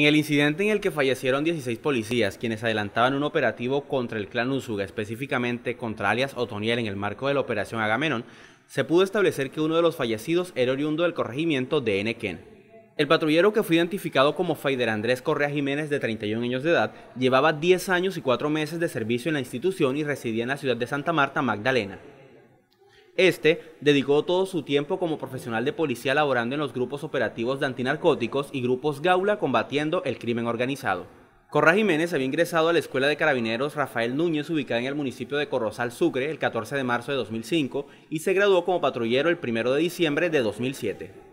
En el incidente en el que fallecieron 16 policías, quienes adelantaban un operativo contra el clan Usuga, específicamente contra alias Otoniel en el marco de la operación Agamenón, se pudo establecer que uno de los fallecidos era oriundo del corregimiento de Enequén. El patrullero que fue identificado como Faider Andrés Correa Jiménez, de 31 años de edad, llevaba 10 años y 4 meses de servicio en la institución y residía en la ciudad de Santa Marta, Magdalena. Este dedicó todo su tiempo como profesional de policía laborando en los grupos operativos de antinarcóticos y grupos Gaula combatiendo el crimen organizado. Corra Jiménez había ingresado a la Escuela de Carabineros Rafael Núñez ubicada en el municipio de Corrozal Sucre el 14 de marzo de 2005 y se graduó como patrullero el 1 de diciembre de 2007.